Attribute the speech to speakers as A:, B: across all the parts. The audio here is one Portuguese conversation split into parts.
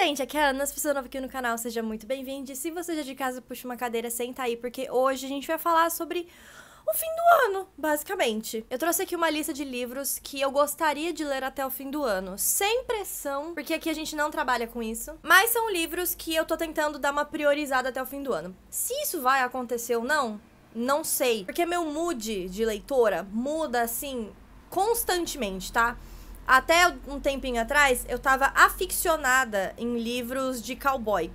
A: gente, aqui é a Ana, se você é novo aqui no canal, seja muito bem-vindo. E se você já é de casa, puxa uma cadeira, senta aí, porque hoje a gente vai falar sobre o fim do ano, basicamente. Eu trouxe aqui uma lista de livros que eu gostaria de ler até o fim do ano, sem pressão, porque aqui a gente não trabalha com isso, mas são livros que eu tô tentando dar uma priorizada até o fim do ano. Se isso vai acontecer ou não, não sei, porque meu mood de leitora muda assim constantemente, tá? Até um tempinho atrás, eu tava aficionada em livros de cowboy.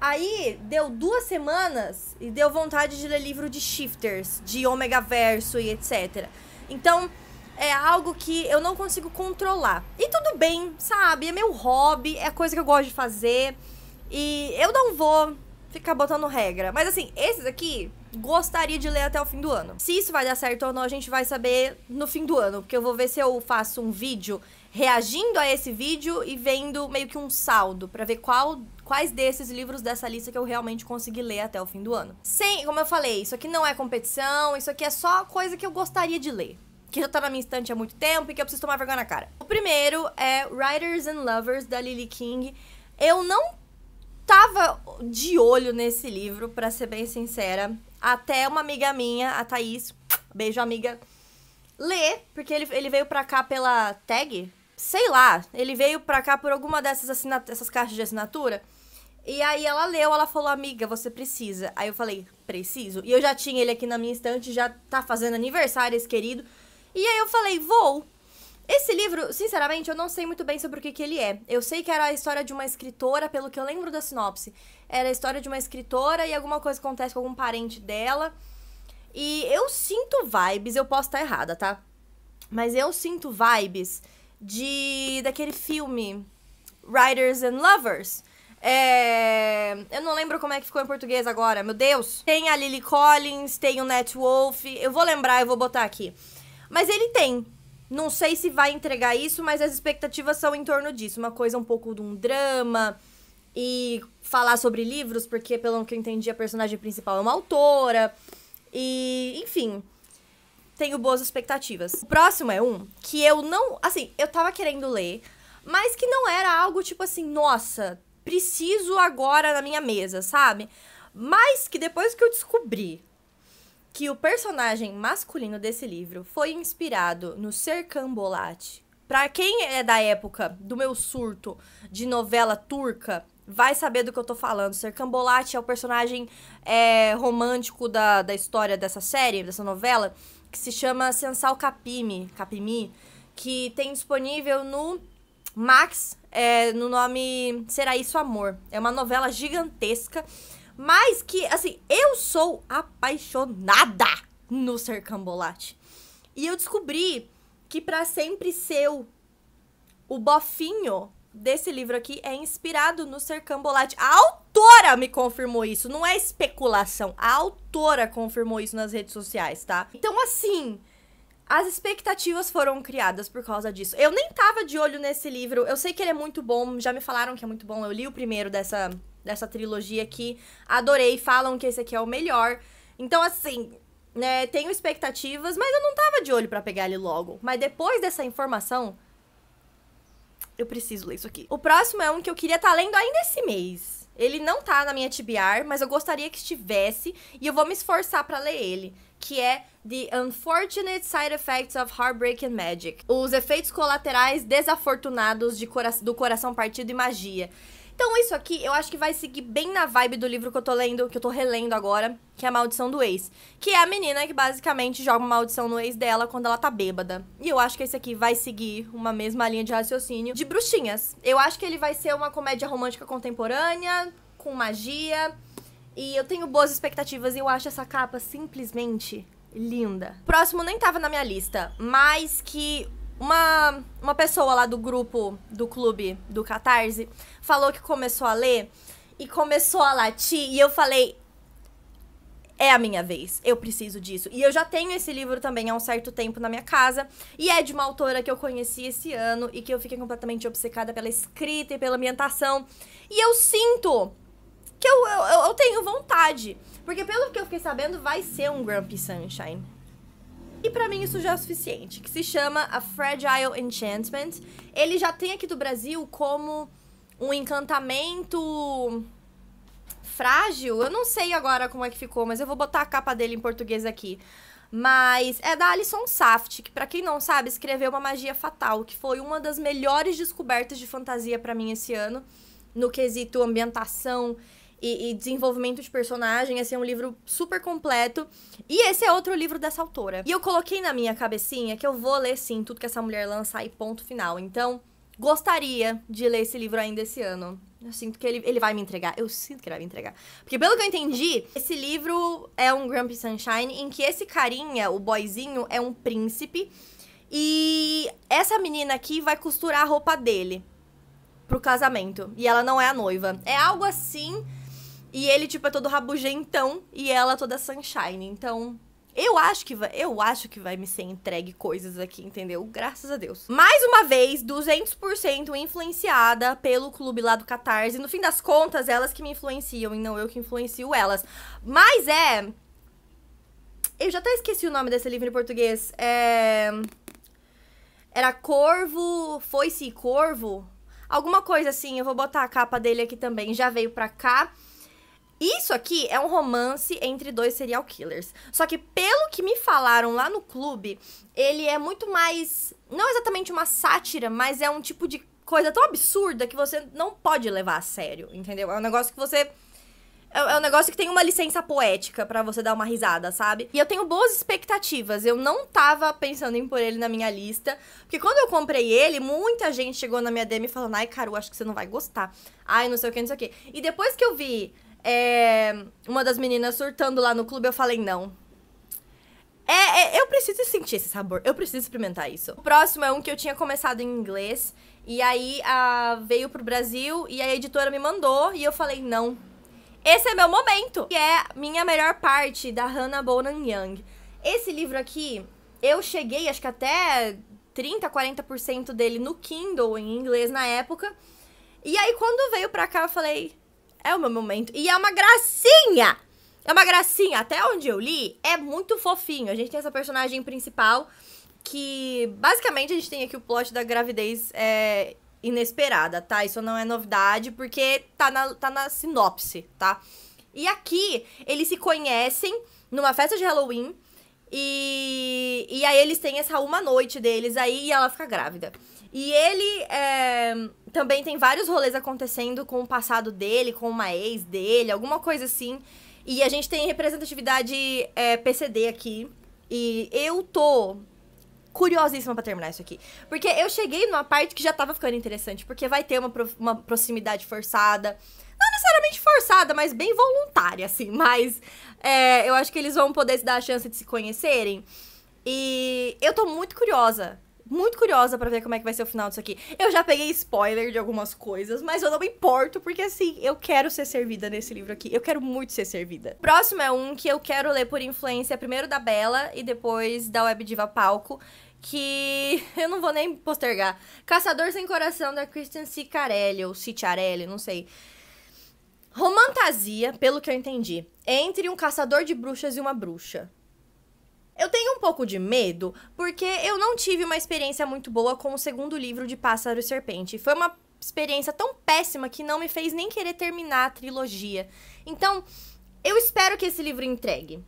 A: Aí deu duas semanas e deu vontade de ler livro de shifters, de ômega verso e etc. Então é algo que eu não consigo controlar. E tudo bem, sabe? É meu hobby, é a coisa que eu gosto de fazer. E eu não vou ficar botando regra. Mas assim, esses aqui, gostaria de ler até o fim do ano. Se isso vai dar certo ou não, a gente vai saber no fim do ano, porque eu vou ver se eu faço um vídeo reagindo a esse vídeo e vendo meio que um saldo para ver qual quais desses livros dessa lista que eu realmente consegui ler até o fim do ano. Sem, como eu falei, isso aqui não é competição, isso aqui é só coisa que eu gostaria de ler. Que já tá na minha estante há muito tempo e que eu preciso tomar vergonha na cara. O primeiro é Writers and Lovers, da Lily King. Eu não tava de olho nesse livro, para ser bem sincera. Até uma amiga minha, a Thaís, beijo amiga, lê, porque ele, ele veio pra cá pela tag, sei lá, ele veio pra cá por alguma dessas essas caixas de assinatura. E aí ela leu, ela falou, amiga, você precisa. Aí eu falei, preciso. E eu já tinha ele aqui na minha estante, já tá fazendo aniversário esse querido. E aí eu falei, vou livro, sinceramente, eu não sei muito bem sobre o que, que ele é. Eu sei que era a história de uma escritora, pelo que eu lembro da sinopse. Era a história de uma escritora e alguma coisa acontece com algum parente dela. E eu sinto vibes, eu posso estar errada, tá? Mas eu sinto vibes de daquele filme Riders and Lovers. É... Eu não lembro como é que ficou em português agora, meu Deus. Tem a Lily Collins, tem o Nat Wolff. Eu vou lembrar, eu vou botar aqui. Mas ele tem não sei se vai entregar isso, mas as expectativas são em torno disso. Uma coisa um pouco de um drama e falar sobre livros, porque pelo que eu entendi a personagem principal é uma autora. E, enfim, tenho boas expectativas. O próximo é um que eu não, assim, eu tava querendo ler, mas que não era algo tipo assim, nossa, preciso agora na minha mesa, sabe? Mas que depois que eu descobri que o personagem masculino desse livro foi inspirado no Sercambolate. Pra quem é da época do meu surto de novela turca, vai saber do que eu tô falando. Sercambolate é o personagem é, romântico da, da história dessa série, dessa novela, que se chama Sensal Capimi, Capimi, que tem disponível no Max, é, no nome Será Isso Amor. É uma novela gigantesca mas que, assim, eu sou apaixonada no Ser Cambolate E eu descobri que para sempre seu, o bofinho desse livro aqui é inspirado no Ser Cambolate A autora me confirmou isso, não é especulação. A autora confirmou isso nas redes sociais, tá? Então, assim, as expectativas foram criadas por causa disso. Eu nem tava de olho nesse livro. Eu sei que ele é muito bom, já me falaram que é muito bom. Eu li o primeiro dessa dessa trilogia aqui. Adorei, falam que esse aqui é o melhor. Então, assim, né, tenho expectativas, mas eu não tava de olho para pegar ele logo. Mas depois dessa informação, eu preciso ler isso aqui. O próximo é um que eu queria estar tá lendo ainda esse mês. Ele não tá na minha TBR, mas eu gostaria que estivesse e eu vou me esforçar para ler ele, que é The Unfortunate Side Effects of Heartbreak and Magic. Os efeitos colaterais desafortunados de cora do coração partido e magia. Então, isso aqui eu acho que vai seguir bem na vibe do livro que eu tô lendo, que eu tô relendo agora, que é a Maldição do Ex. Que é a menina que basicamente joga uma maldição no ex dela quando ela tá bêbada. E eu acho que esse aqui vai seguir uma mesma linha de raciocínio de bruxinhas. Eu acho que ele vai ser uma comédia romântica contemporânea, com magia. E eu tenho boas expectativas e eu acho essa capa simplesmente linda. Próximo nem tava na minha lista, mas que uma, uma pessoa lá do grupo do clube do Catarse falou que começou a ler e começou a latir. E eu falei: é a minha vez, eu preciso disso. E eu já tenho esse livro também há um certo tempo na minha casa, e é de uma autora que eu conheci esse ano e que eu fiquei completamente obcecada pela escrita e pela ambientação. E eu sinto que eu, eu, eu tenho vontade, porque pelo que eu fiquei sabendo, vai ser um Grumpy Sunshine. E para mim isso já é o suficiente, que se chama A Fragile Enchantment. Ele já tem aqui do Brasil como um encantamento frágil. Eu não sei agora como é que ficou, mas eu vou botar a capa dele em português aqui. Mas é da Alison Saft, que para quem não sabe, escreveu Uma Magia Fatal, que foi uma das melhores descobertas de fantasia para mim esse ano, no quesito ambientação e, e, desenvolvimento de personagem. Assim, é um livro super completo. E esse é outro livro dessa autora. E eu coloquei na minha cabecinha que eu vou ler sim tudo que essa mulher lançar e ponto final. Então, gostaria de ler esse livro ainda esse ano. Eu sinto que ele, ele vai me entregar. Eu sinto que ele vai me entregar. Porque, pelo que eu entendi, esse livro é um Grumpy Sunshine em que esse carinha, o boyzinho, é um príncipe. E essa menina aqui vai costurar a roupa dele pro casamento. E ela não é a noiva. É algo assim e ele, tipo, é todo rabugentão e ela toda sunshine. Então, eu acho que vai, eu acho que vai me ser entregue coisas aqui, entendeu? Graças a Deus. Mais uma vez, 200% influenciada pelo clube lá do Catarse. No fim das contas, elas que me influenciam e não eu que influencio elas. Mas é Eu já até esqueci o nome desse livro em português. É Era Corvo, foi-se Corvo, alguma coisa assim. Eu vou botar a capa dele aqui também. Já veio pra cá. Isso aqui é um romance entre dois serial killers. Só que, pelo que me falaram lá no clube, ele é muito mais. Não exatamente uma sátira, mas é um tipo de coisa tão absurda que você não pode levar a sério, entendeu? É um negócio que você. É, é um negócio que tem uma licença poética para você dar uma risada, sabe? E eu tenho boas expectativas. Eu não tava pensando em pôr ele na minha lista. Porque quando eu comprei ele, muita gente chegou na minha DM falando: ai, Caru, acho que você não vai gostar. Ai, não sei o que, não sei o que. E depois que eu vi é, uma das meninas surtando lá no clube, eu falei, não. É, é, eu preciso sentir esse sabor, eu preciso experimentar isso. O próximo é um que eu tinha começado em inglês, e aí a, veio pro Brasil, e a editora me mandou, e eu falei, não. Esse é meu momento! Que é minha melhor parte, da Hannah Bonan Young. Esse livro aqui, eu cheguei, acho que até 30, 40% dele no Kindle, em inglês na época. E aí, quando veio pra cá, eu falei, é o meu momento. E é uma gracinha! É uma gracinha. Até onde eu li, é muito fofinho. A gente tem essa personagem principal que, basicamente, a gente tem aqui o plot da gravidez é, inesperada, tá? Isso não é novidade porque tá na, tá na sinopse, tá? E aqui, eles se conhecem numa festa de Halloween e, e aí eles têm essa uma noite deles aí e ela fica grávida. E ele é, também tem vários rolês acontecendo com o passado dele, com uma ex dele, alguma coisa assim. E a gente tem representatividade é, PCD aqui. E eu tô curiosíssima para terminar isso aqui. Porque eu cheguei numa parte que já tava ficando interessante. Porque vai ter uma, pro, uma proximidade forçada necessariamente forçada, mas bem voluntária, assim. Mas é, eu acho que eles vão poder se dar a chance de se conhecerem. E eu tô muito curiosa. Muito curiosa para ver como é que vai ser o final disso aqui. Eu já peguei spoiler de algumas coisas, mas eu não me importo, porque assim, eu quero ser servida nesse livro aqui. Eu quero muito ser servida. Próximo é um que eu quero ler por influência primeiro da Bela e depois da Web Diva Palco que eu não vou nem postergar. Caçador Sem Coração, da Christian Cicarelli, ou Cicciarelli, não sei romantasia, pelo que eu entendi, entre um caçador de bruxas e uma bruxa. Eu tenho um pouco de medo porque eu não tive uma experiência muito boa com o segundo livro de Pássaro e Serpente. Foi uma experiência tão péssima que não me fez nem querer terminar a trilogia. Então, eu espero que esse livro entregue.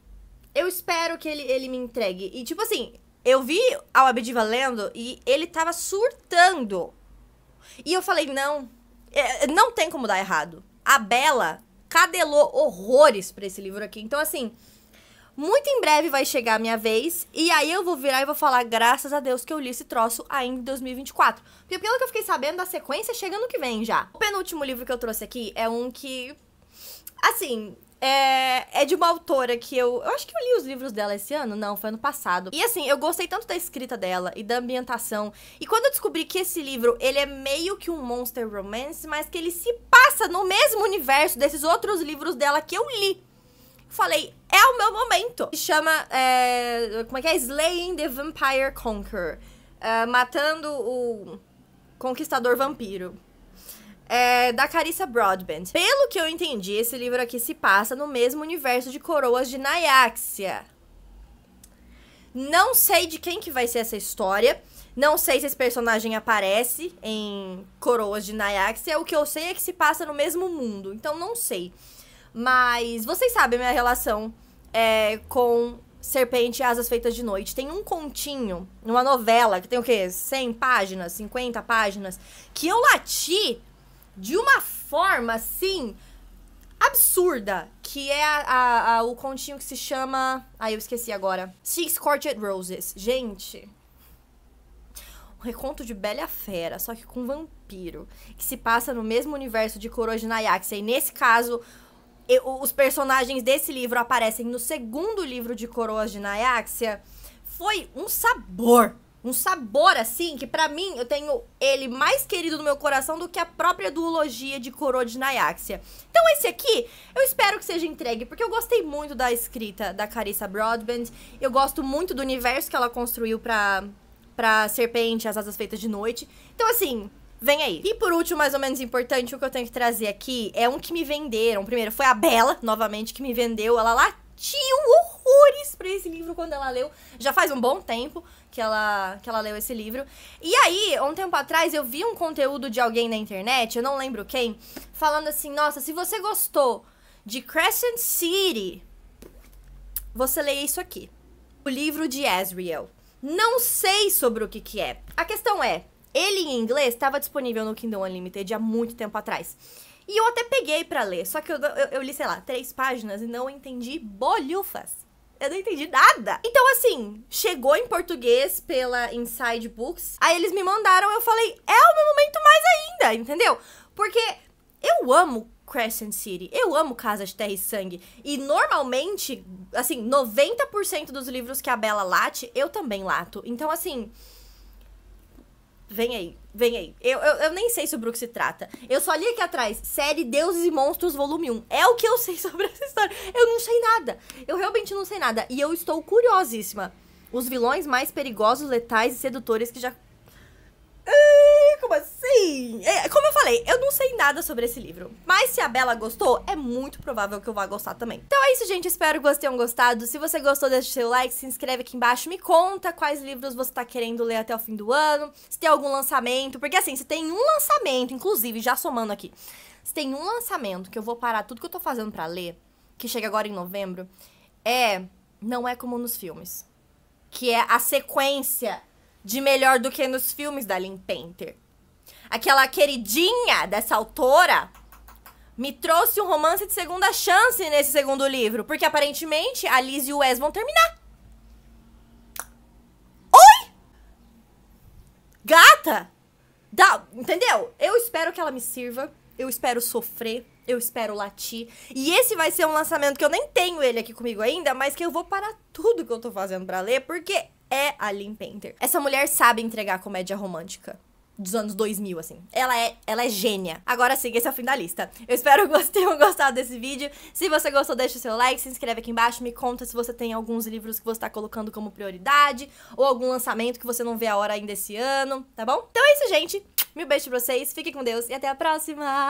A: Eu espero que ele, ele me entregue. E, tipo assim, eu vi ao Abdiva lendo e ele tava surtando. E eu falei, não, é, não tem como dar errado a Bela cadelou horrores para esse livro aqui. Então, assim, muito em breve vai chegar a minha vez. E aí eu vou virar e vou falar, graças a Deus que eu li esse troço ainda em 2024. Porque pelo que eu fiquei sabendo, a sequência chega no que vem já. O penúltimo livro que eu trouxe aqui é um que. Assim, é, é de uma autora que eu. Eu acho que eu li os livros dela esse ano. Não, foi ano passado. E assim, eu gostei tanto da escrita dela e da ambientação. E quando eu descobri que esse livro, ele é meio que um monster romance, mas que ele se passa no mesmo universo desses outros livros dela que eu li. Falei, é o meu momento. Se chama. É, como é que é? Slaying the Vampire Conqueror. É, matando o Conquistador Vampiro é, da Carissa Broadbent. Pelo que eu entendi, esse livro aqui se passa no mesmo universo de Coroas de Nayaxia. Não sei de quem que vai ser essa história. Não sei se esse personagem aparece em Coroas de Nayaxia. O que eu sei é que se passa no mesmo mundo. Então não sei. Mas vocês sabem minha relação é, com Serpente e Asas Feitas de Noite. Tem um continho, uma novela, que tem o quê? 100 páginas, 50 páginas, que eu lati de uma forma assim absurda, que é a, a, a, o continho que se chama. aí ah, eu esqueci agora. Six Courted Roses. Gente. Um reconto de Bela Fera, só que com vampiro. Que se passa no mesmo universo de de Nayaxia. E nesse caso, eu, os personagens desse livro aparecem no segundo livro de Coroas de Nayaxia. Foi um sabor um sabor assim que para mim eu tenho ele mais querido no meu coração do que a própria duologia de Coroa de Nayaxia. Então esse aqui eu espero que seja entregue porque eu gostei muito da escrita da Carissa Broadbent. Eu gosto muito do universo que ela construiu para para Serpente, as asas feitas de noite. Então assim, Vem aí. E por último, mais ou menos importante, o que eu tenho que trazer aqui é um que me venderam. Primeiro foi a Bela, novamente, que me vendeu. Ela latiu amores pra esse livro quando ela leu. Já faz um bom tempo que ela, que ela leu esse livro. E aí, um tempo atrás, eu vi um conteúdo de alguém na internet, eu não lembro quem, falando assim: nossa, se você gostou de Crescent City, você lê isso aqui. O livro de Asriel. Não sei sobre o que, que é. A questão é, ele em inglês estava disponível no Kindle Unlimited há muito tempo atrás. E eu até peguei para ler, só que eu, eu, eu, li, sei lá, três páginas e não entendi bolhufas. Eu não entendi nada. Então, assim, chegou em português pela Inside Books. Aí eles me mandaram, eu falei, é o meu momento mais ainda, entendeu? Porque eu amo Crescent City. Eu amo Casa de Terra e Sangue. E normalmente, assim, 90% dos livros que a Bela late, eu também lato. Então, assim. Vem aí, vem aí. Eu, eu, eu, nem sei sobre o que se trata. Eu só li aqui atrás, série Deuses e Monstros, volume 1. É o que eu sei sobre essa história. Eu não sei nada. Eu realmente não sei nada. E eu estou curiosíssima. Os vilões mais perigosos, letais e sedutores que já. como assim? É, como eu falei, eu não, nada sobre esse livro. Mas se a Bela gostou, é muito provável que eu vá gostar também. Então é isso, gente. Espero que vocês tenham gostado. Se você gostou, deixa o seu like, se inscreve aqui embaixo, me conta quais livros você tá querendo ler até o fim do ano, se tem algum lançamento, porque assim, se tem um lançamento, inclusive, já somando aqui, se tem um lançamento que eu vou parar tudo que eu tô fazendo para ler, que chega agora em novembro, é Não é como nos filmes, que é a sequência de melhor do que nos filmes da Lynn Painter aquela queridinha dessa autora, me trouxe um romance de segunda chance nesse segundo livro, porque aparentemente a Liz e o Wes vão terminar. Oi! Gata! Dá, entendeu? Eu espero que ela me sirva, eu espero sofrer, eu espero latir. E esse vai ser um lançamento que eu nem tenho ele aqui comigo ainda, mas que eu vou parar tudo que eu tô fazendo para ler, porque é a Lynn Painter. Essa mulher sabe entregar comédia romântica dos anos 2000, assim. Ela é, ela é gênia. Agora sim, esse é o fim da lista. Eu espero que vocês tenham gostado desse vídeo. Se você gostou, deixa o seu like, se inscreve aqui embaixo, me conta se você tem alguns livros que você tá colocando como prioridade, ou algum lançamento que você não vê a hora ainda esse ano, tá bom? Então é isso, gente. Mil beijos pra vocês, fiquem com Deus e até a próxima!